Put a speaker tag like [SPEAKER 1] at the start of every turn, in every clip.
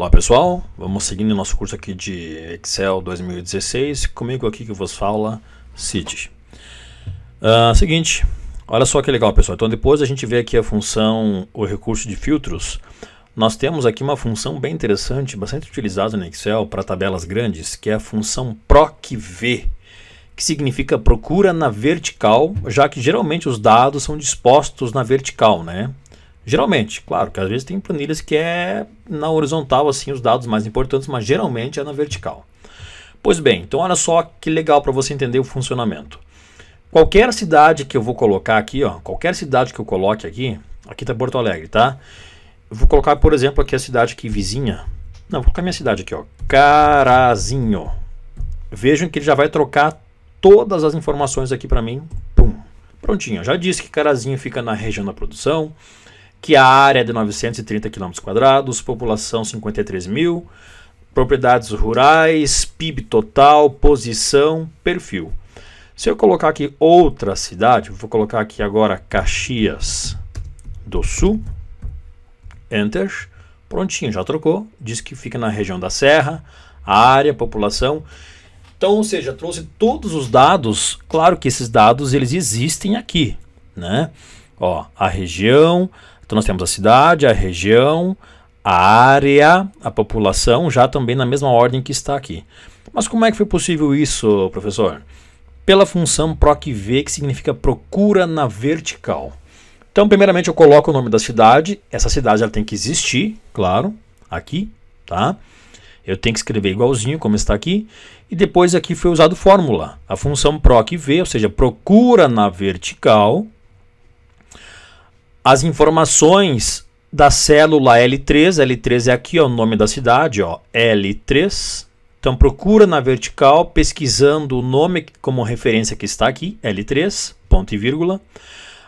[SPEAKER 1] Olá pessoal, vamos seguindo nosso curso aqui de Excel 2016, comigo aqui que vos fala, Cid. Uh, seguinte, olha só que legal pessoal, então depois a gente vê aqui a função, o recurso de filtros, nós temos aqui uma função bem interessante, bastante utilizada no Excel para tabelas grandes, que é a função PROCV, que significa procura na vertical, já que geralmente os dados são dispostos na vertical, né? Geralmente, claro, que às vezes tem planilhas que é na horizontal assim os dados mais importantes, mas geralmente é na vertical. Pois bem, então olha só que legal para você entender o funcionamento. Qualquer cidade que eu vou colocar aqui, ó, qualquer cidade que eu coloque aqui, aqui está Porto Alegre, tá? Eu vou colocar, por exemplo, aqui a cidade aqui vizinha. Não, vou colocar minha cidade aqui, ó, Carazinho. Vejam que ele já vai trocar todas as informações aqui para mim. Pum. Prontinho, já disse que Carazinho fica na região da produção que a área é de 930 km, população 53 mil, propriedades rurais, PIB total, posição, perfil. Se eu colocar aqui outra cidade, vou colocar aqui agora Caxias do Sul, Enter, prontinho, já trocou, diz que fica na região da Serra, a área, população. Então, ou seja, trouxe todos os dados, claro que esses dados eles existem aqui, né? Ó, a região, então nós temos a cidade, a região, a área, a população, já também na mesma ordem que está aqui. Mas como é que foi possível isso, professor? Pela função PROCV, que significa procura na vertical. Então, primeiramente, eu coloco o nome da cidade. Essa cidade ela tem que existir, claro, aqui, tá? Eu tenho que escrever igualzinho, como está aqui. E depois aqui foi usado fórmula. A função PROC V, ou seja, procura na vertical, as informações da célula L3, L3 é aqui ó, o nome da cidade, ó, L3. Então procura na vertical pesquisando o nome como referência que está aqui, L3, ponto e vírgula.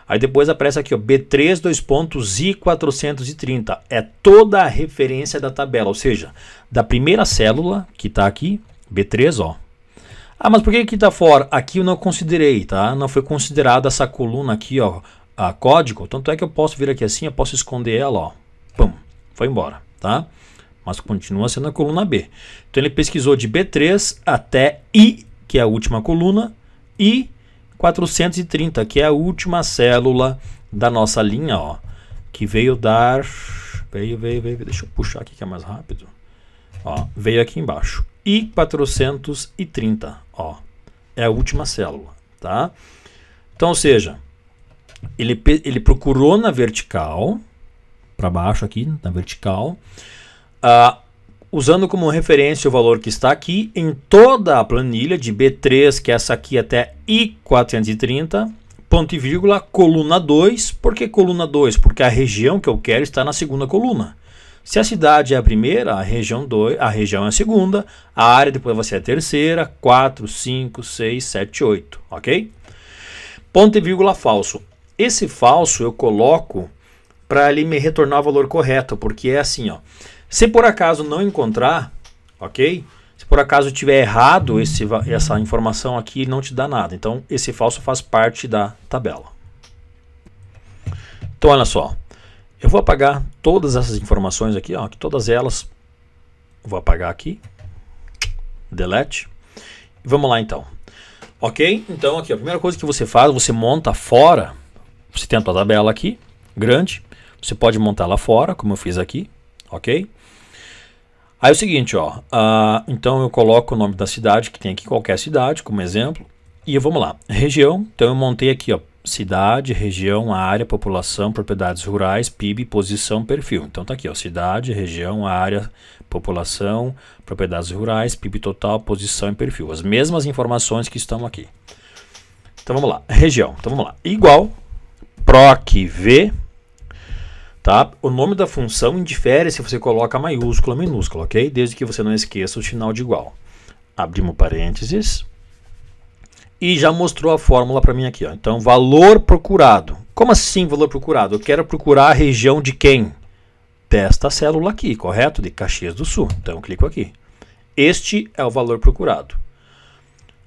[SPEAKER 1] Aí depois aparece aqui, ó, B3, dois pontos, I430. É toda a referência da tabela, ou seja, da primeira célula que está aqui, B3, ó. Ah, mas por que que está fora? Aqui eu não considerei, tá? Não foi considerada essa coluna aqui, ó, a código, tanto é que eu posso vir aqui assim, eu posso esconder ela, ó. Pum, foi embora, tá? Mas continua sendo a coluna B. Então ele pesquisou de B3 até I, que é a última coluna, e 430, que é a última célula da nossa linha, ó, que veio dar veio, veio, veio, deixa eu puxar aqui que é mais rápido. Ó, veio aqui embaixo. I 430, ó. É a última célula, tá? Então, ou seja, ele, ele procurou na vertical, para baixo aqui, na vertical, uh, usando como referência o valor que está aqui em toda a planilha, de B3, que é essa aqui, até I430, ponto e vírgula, coluna 2. Por que coluna 2? Porque a região que eu quero está na segunda coluna. Se a cidade é a primeira, a região, dois, a região é a segunda, a área depois vai ser a terceira, 4, 5, 6, 7, 8, ok? Ponto e vírgula falso. Esse falso eu coloco para ele me retornar o valor correto, porque é assim, ó. Se por acaso não encontrar, ok? Se por acaso tiver errado esse, essa informação aqui, não te dá nada. Então, esse falso faz parte da tabela. Então, olha só. Eu vou apagar todas essas informações aqui, ó, que todas elas vou apagar aqui. Delete. Vamos lá então. Ok? Então aqui, a primeira coisa que você faz, você monta fora você tem a tua tabela aqui, grande. Você pode montar lá fora, como eu fiz aqui, ok? Aí é o seguinte, ó. Uh, então eu coloco o nome da cidade, que tem aqui qualquer cidade, como exemplo. E vamos lá, região. Então eu montei aqui, ó, cidade, região, área, população, propriedades rurais, PIB, posição, perfil. Então tá aqui, ó, cidade, região, área, população, propriedades rurais, PIB total, posição e perfil. As mesmas informações que estão aqui. Então vamos lá, região. Então vamos lá, igual procv, tá? O nome da função indifere se você coloca maiúscula ou minúscula, ok? Desde que você não esqueça o sinal de igual. Abrimos parênteses. E já mostrou a fórmula para mim aqui. Ó. Então, valor procurado. Como assim valor procurado? Eu quero procurar a região de quem? Desta célula aqui, correto? De Caxias do Sul. Então, eu clico aqui. Este é o valor procurado.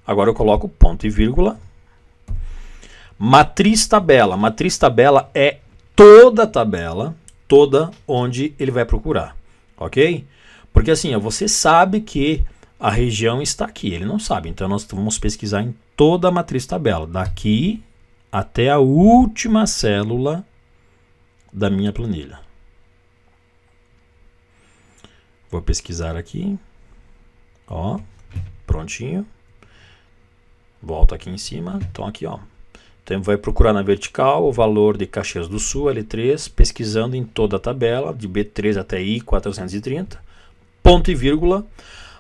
[SPEAKER 1] Agora eu coloco ponto e vírgula Matriz tabela. Matriz tabela é toda a tabela, toda onde ele vai procurar, ok? Porque assim, ó, você sabe que a região está aqui, ele não sabe. Então nós vamos pesquisar em toda a matriz tabela, daqui até a última célula da minha planilha. Vou pesquisar aqui. Ó, prontinho. Volto aqui em cima. Então aqui, ó, então vai procurar na vertical o valor de Caxias do Sul, L3, pesquisando em toda a tabela, de B3 até I430, ponto e vírgula.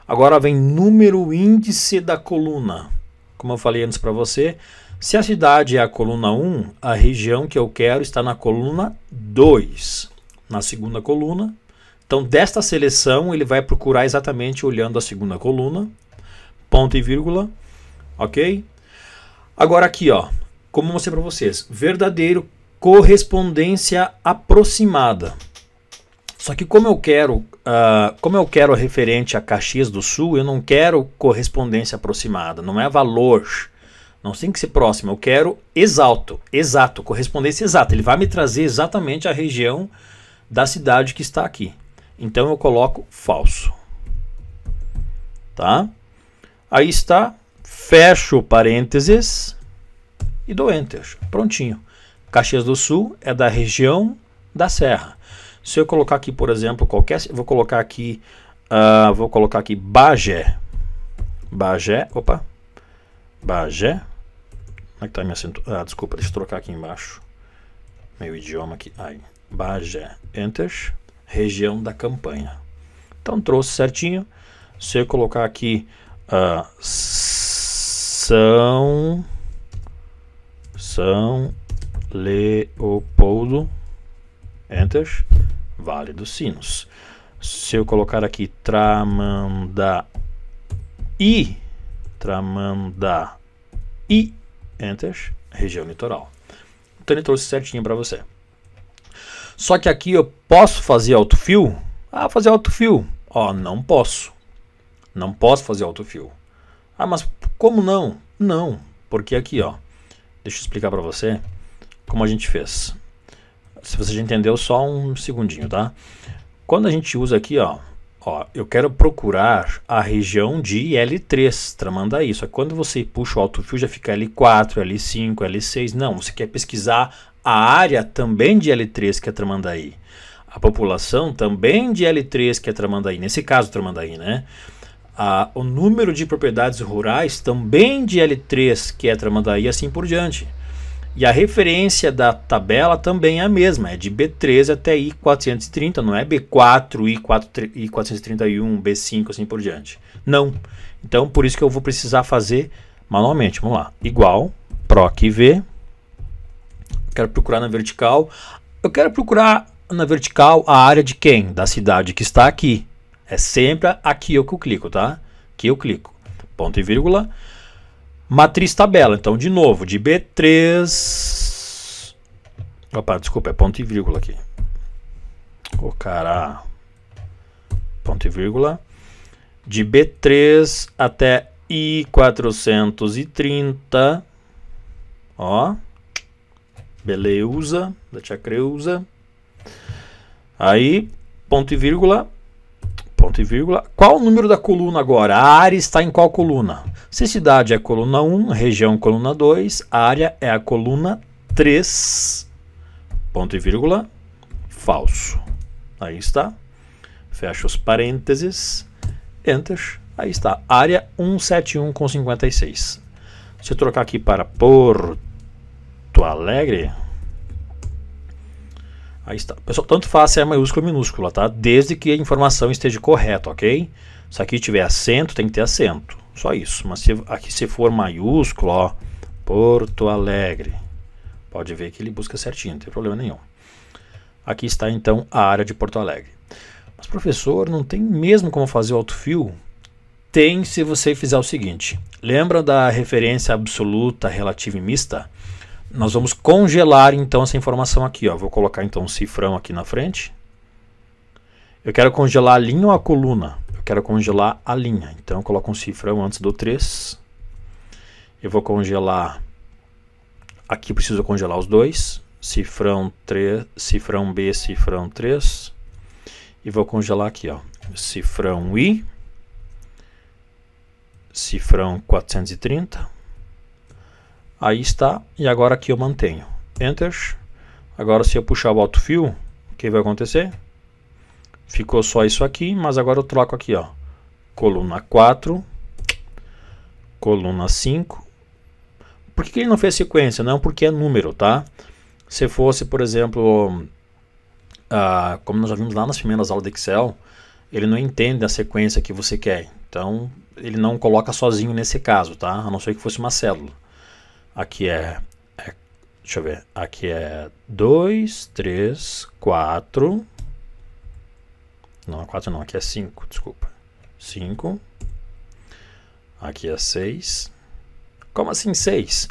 [SPEAKER 1] Agora vem número índice da coluna. Como eu falei antes para você, se a cidade é a coluna 1, a região que eu quero está na coluna 2, na segunda coluna. Então, desta seleção, ele vai procurar exatamente olhando a segunda coluna, ponto e vírgula, ok? Agora aqui, ó, como eu mostrei para vocês, verdadeiro correspondência aproximada. Só que como eu quero, uh, como eu quero referente a Caxias do Sul, eu não quero correspondência aproximada, não é valor. Não tem que ser próximo, eu quero exato exato, correspondência exata. Ele vai me trazer exatamente a região da cidade que está aqui. Então eu coloco falso. Tá? Aí está, fecho parênteses e dou Enter. Prontinho. Caxias do Sul é da região da Serra. Se eu colocar aqui, por exemplo, qualquer, vou colocar aqui, uh, vou colocar aqui Bagé, Bagé, opa, Bagé, como é que tá minha cintura? Ah, desculpa, deixa eu trocar aqui embaixo, meu idioma aqui, aí, Bagé, Enter, região da campanha. Então trouxe certinho, se eu colocar aqui uh, São são Leopoldo, Enter, Vale dos Sinos. Se eu colocar aqui Tramandaí, Tramandaí, Enter, região litoral. Então ele trouxe certinho para você. Só que aqui eu posso fazer autofio? Ah, fazer autofio. Ó, não posso. Não posso fazer autofio. Ah, mas como não? Não, porque aqui, ó, Deixa eu explicar para você como a gente fez. Se você já entendeu, só um segundinho, tá? Quando a gente usa aqui, ó, ó eu quero procurar a região de L3, tramanda isso. Quando você puxa o autofill, já fica L4, L5, L6. Não, você quer pesquisar a área também de L3 que é Tramandaí. A população também de L3 que é Tramandaí. Nesse caso, Tramandaí, né? ah, o número de propriedades rurais também de L3, que é Tramandaí e assim por diante. E a referência da tabela também é a mesma, é de B13 até I430, não é B4, I4, I431, B5, assim por diante. Não. Então, por isso que eu vou precisar fazer manualmente. Vamos lá. Igual, PROC V. Quero procurar na vertical. Eu quero procurar na vertical a área de quem? Da cidade que está aqui. É sempre aqui que eu clico, tá? Aqui eu clico. Ponto e vírgula. Matriz tabela. Então, de novo, de B3. Opa, desculpa, é ponto e vírgula aqui. Ô, oh, cara. Ponto e vírgula. De B3 até I430. Ó. Beleza. Da Tia Creuza. Aí, ponto e vírgula ponto e vírgula. Qual o número da coluna agora? A área está em qual coluna? Se cidade é coluna 1, região coluna 2, área é a coluna 3, ponto e vírgula, falso. Aí está. Fecha os parênteses, enter, aí está. Área 171 com 56. Se eu trocar aqui para Porto Alegre, Aí está. Pessoal, tanto faz se é maiúscula ou minúscula, tá? Desde que a informação esteja correta, ok? Se aqui tiver acento, tem que ter acento. Só isso. Mas se aqui se for maiúsculo, ó, Porto Alegre. Pode ver que ele busca certinho, não tem problema nenhum. Aqui está então a área de Porto Alegre. Mas professor, não tem mesmo como fazer o autofill? Tem se você fizer o seguinte. Lembra da referência absoluta, relativa e mista? Nós vamos congelar então essa informação aqui. Ó. Vou colocar então um cifrão aqui na frente. Eu quero congelar a linha ou a coluna? Eu quero congelar a linha. Então eu coloco um cifrão antes do 3. Eu vou congelar... Aqui preciso congelar os dois. Cifrão, 3, cifrão B, cifrão 3. E vou congelar aqui, ó. Cifrão I. Cifrão 430 Aí está, e agora aqui eu mantenho. Enter. Agora se eu puxar o alto fio, o que vai acontecer? Ficou só isso aqui, mas agora eu troco aqui, ó. Coluna 4, coluna 5. Por que ele não fez sequência? Não, porque é número, tá? Se fosse, por exemplo, ah, como nós já vimos lá nas primeiras aulas de Excel, ele não entende a sequência que você quer. Então, ele não coloca sozinho nesse caso, tá? A não ser que fosse uma célula. Aqui é, é deixa eu ver, aqui é 2, 3, 4, não, 4 não, aqui é 5, desculpa. 5. Aqui é 6. Como assim 6?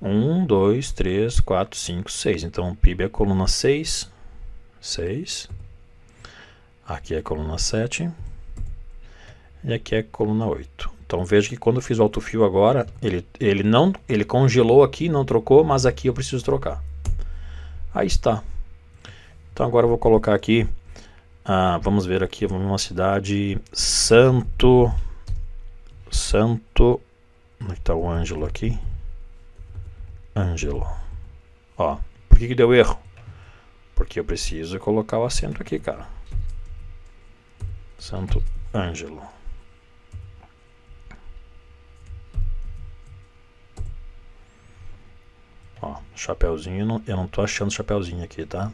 [SPEAKER 1] 1, 2, 3, 4, 5, 6. Então o PIB é coluna 6. 6. Aqui é coluna 7. E aqui é coluna 8. Então veja que quando eu fiz o alto-fio agora, ele, ele, não, ele congelou aqui, não trocou, mas aqui eu preciso trocar. Aí está. Então agora eu vou colocar aqui, ah, vamos ver aqui, vamos uma cidade, Santo, Santo, onde está o Ângelo aqui? Ângelo. Ó, por que, que deu erro? Porque eu preciso colocar o acento aqui, cara. Santo Ângelo. Ó, chapéuzinho, eu não tô achando chapéuzinho aqui, tá?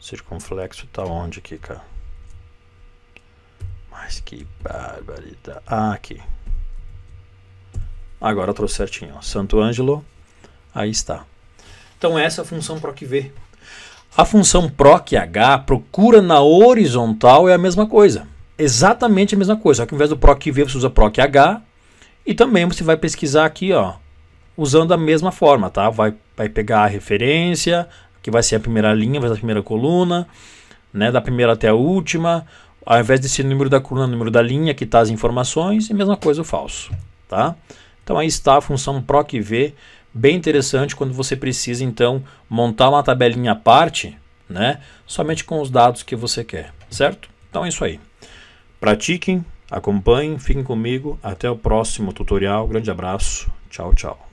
[SPEAKER 1] Circunflexo tá onde aqui, cara? Mas que barbaridade. Ah, aqui. Agora eu trouxe certinho, ó. Santo Ângelo, aí está. Então essa é a função PROC-V. A função PROC-H, procura na horizontal, é a mesma coisa. Exatamente a mesma coisa, só que ao invés do PROC-V você usa PROC-H e também você vai pesquisar aqui, ó, usando a mesma forma, tá? Vai, vai pegar a referência, que vai ser a primeira linha, vai ser a primeira coluna, né? Da primeira até a última. Ao invés de ser o número da coluna, o número da linha que está as informações, e mesma coisa o falso, tá? Então aí está a função PROCV, bem interessante quando você precisa então montar uma tabelinha à parte, né? Somente com os dados que você quer, certo? Então é isso aí. Pratiquem, acompanhem, fiquem comigo. Até o próximo tutorial. Grande abraço. Tchau, tchau.